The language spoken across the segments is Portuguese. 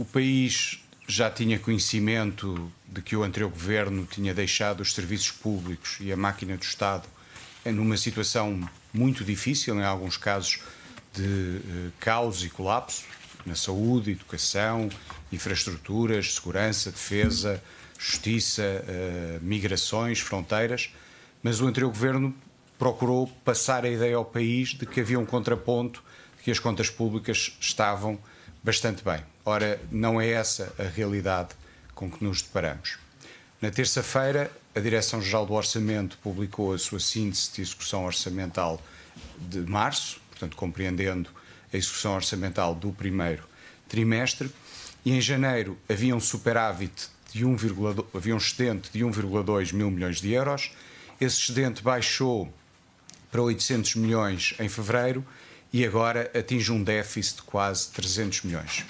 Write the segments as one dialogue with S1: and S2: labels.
S1: O país já tinha conhecimento de que o anterior governo tinha deixado os serviços públicos e a máquina do Estado numa situação muito difícil, em alguns casos de eh, caos e colapso, na saúde, educação, infraestruturas, segurança, defesa, justiça, eh, migrações, fronteiras. Mas o anterior governo procurou passar a ideia ao país de que havia um contraponto, de que as contas públicas estavam bastante bem. Ora, não é essa a realidade com que nos deparamos. Na terça-feira, a Direção-Geral do Orçamento publicou a sua síntese de execução orçamental de março, portanto, compreendendo a execução orçamental do primeiro trimestre, e em janeiro havia um superávit de 1, havia um excedente de 1,2 mil milhões de euros. Esse excedente baixou para 800 milhões em fevereiro e agora atinge um déficit de quase 300 milhões.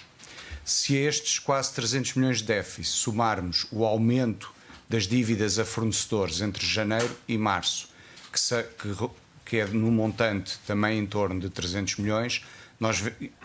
S1: Se a estes quase 300 milhões de déficit somarmos o aumento das dívidas a fornecedores entre janeiro e março, que, que, que é no montante também em torno de 300 milhões, nós,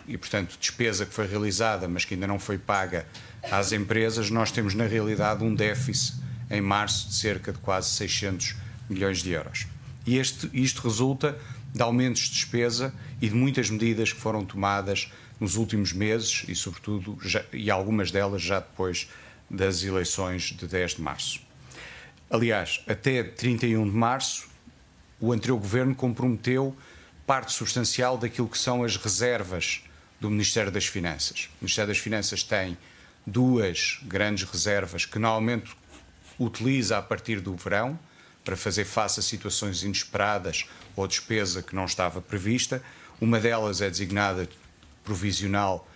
S1: e portanto despesa que foi realizada, mas que ainda não foi paga às empresas, nós temos na realidade um déficit em março de cerca de quase 600 milhões de euros. E este, isto resulta de aumentos de despesa e de muitas medidas que foram tomadas nos últimos meses e, sobretudo, já, e algumas delas já depois das eleições de 10 de março. Aliás, até 31 de março, o anterior governo comprometeu parte substancial daquilo que são as reservas do Ministério das Finanças. O Ministério das Finanças tem duas grandes reservas que normalmente utiliza a partir do verão, para fazer face a situações inesperadas ou despesa que não estava prevista. Uma delas é designada provisional,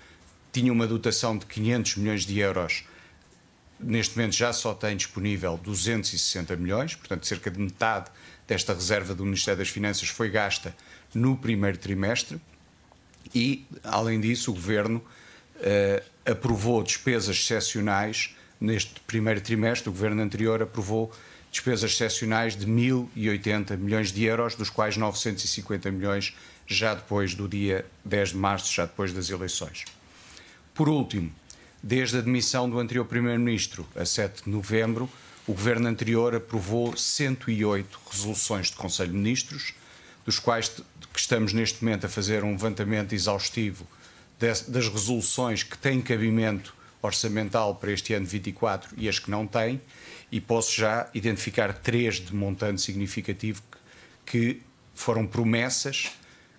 S1: tinha uma dotação de 500 milhões de euros, neste momento já só tem disponível 260 milhões, portanto, cerca de metade desta reserva do Ministério das Finanças foi gasta no primeiro trimestre. E, além disso, o Governo uh, aprovou despesas excepcionais neste primeiro trimestre. O Governo anterior aprovou despesas excepcionais de 1.080 milhões de euros, dos quais 950 milhões já depois do dia 10 de março, já depois das eleições. Por último, desde a demissão do anterior Primeiro-Ministro, a 7 de novembro, o governo anterior aprovou 108 resoluções de Conselho de Ministros, dos quais que estamos neste momento a fazer um levantamento exaustivo das resoluções que têm cabimento orçamental para este ano 24 e as que não têm, e posso já identificar três de montante significativo que, que foram promessas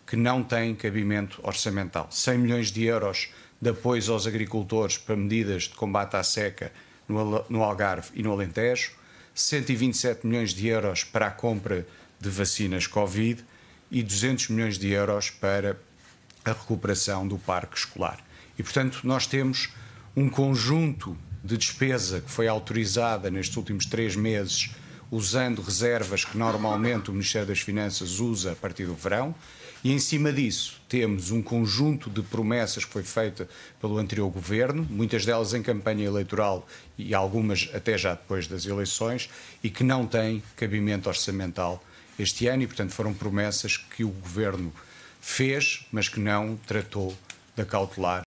S1: que não têm cabimento orçamental. 100 milhões de euros de apoio aos agricultores para medidas de combate à seca no Algarve e no Alentejo, 127 milhões de euros para a compra de vacinas Covid e 200 milhões de euros para a recuperação do parque escolar. E, portanto, nós temos um conjunto de despesa que foi autorizada nestes últimos três meses, usando reservas que normalmente o Ministério das Finanças usa a partir do verão, e em cima disso temos um conjunto de promessas que foi feita pelo anterior governo, muitas delas em campanha eleitoral e algumas até já depois das eleições, e que não têm cabimento orçamental este ano, e portanto foram promessas que o governo fez, mas que não tratou de acautelar.